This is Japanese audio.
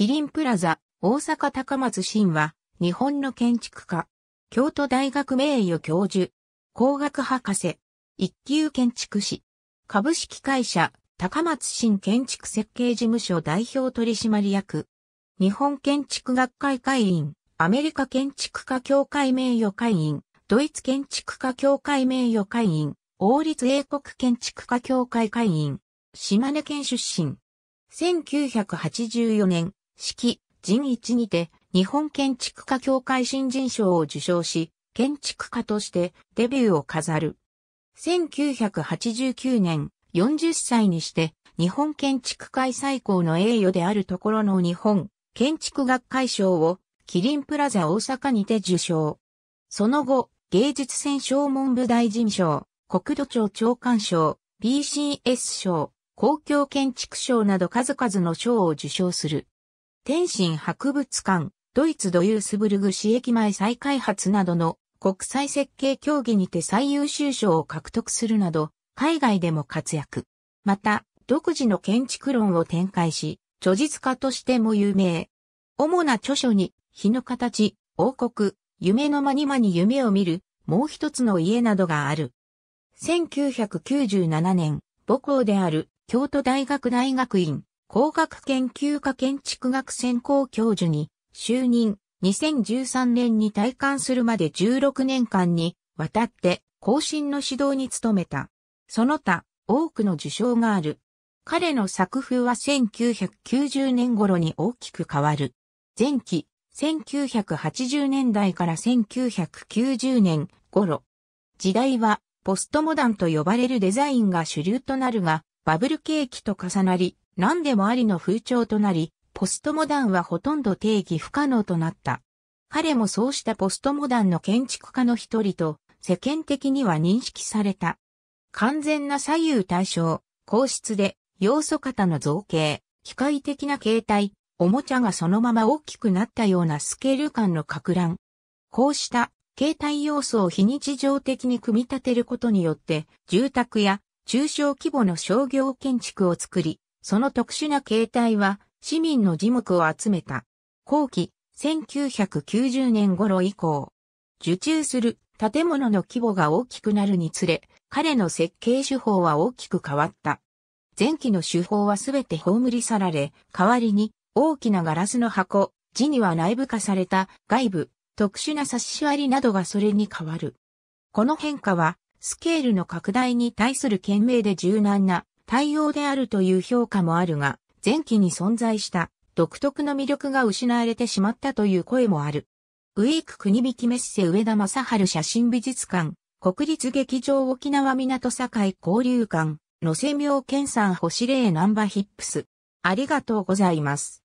キリンプラザ、大阪高松新は、日本の建築家、京都大学名誉教授、工学博士、一級建築士、株式会社、高松新建築設計事務所代表取締役、日本建築学会会員、アメリカ建築家協会名誉会員、ドイツ建築家協会名誉会員、王立英国建築家協会会員、島根県出身。1984年、式、人一にて、日本建築家協会新人賞を受賞し、建築家としてデビューを飾る。1989年、40歳にして、日本建築界最高の栄誉であるところの日本建築学会賞をキリンプラザ大阪にて受賞。その後、芸術選奨文部大臣賞、国土庁長官賞、BCS 賞、公共建築賞など数々の賞を受賞する。天津博物館、ドイツドユースブルグ市駅前再開発などの国際設計競技にて最優秀賞を獲得するなど、海外でも活躍。また、独自の建築論を展開し、著述家としても有名。主な著書に、日の形、王国、夢の間に間に夢を見る、もう一つの家などがある。1997年、母校である京都大学大学院工学研究科建築学専攻教授に就任2013年に退官するまで16年間にわたって後進の指導に努めた。その他多くの受賞がある。彼の作風は1990年頃に大きく変わる。前期、1980年代から1990年頃。時代はポストモダンと呼ばれるデザインが主流となるが、バブル景気と重なり、何でもありの風潮となり、ポストモダンはほとんど定義不可能となった。彼もそうしたポストモダンの建築家の一人と世間的には認識された。完全な左右対称、硬質で要素型の造形、機械的な形態、おもちゃがそのまま大きくなったようなスケール感の拡乱。こうした形態要素を非日常的に組み立てることによって住宅や中小規模の商業建築を作り、その特殊な形態は市民の耳目を集めた。後期、1990年頃以降、受注する建物の規模が大きくなるにつれ、彼の設計手法は大きく変わった。前期の手法はすべて葬り去られ、代わりに大きなガラスの箱、字には内部化された外部、特殊な差し割りなどがそれに変わる。この変化は、スケールの拡大に対する懸命で柔軟な対応であるという評価もあるが、前期に存在した独特の魅力が失われてしまったという声もある。ウィーク国引きメッセ上田正春写真美術館、国立劇場沖縄港境交流館、野瀬明健さん星霊ナンバヒップス。ありがとうございます。